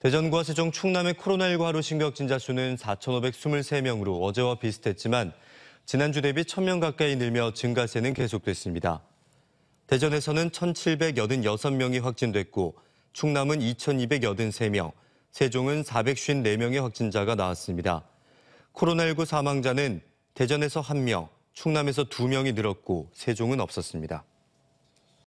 대전과 세종, 충남의 코로나19 하루 신격진자 수는 4,523명으로 어제와 비슷했지만 지난주 대비 1,000명 가까이 늘며 증가세는 계속됐습니다. 대전에서는 1,786명이 확진됐고 충남은 2,283명, 세종은 454명의 확진자가 나왔습니다. 코로나19 사망자는 대전에서 1명, 충남에서 2명이 늘었고 세종은 없었습니다.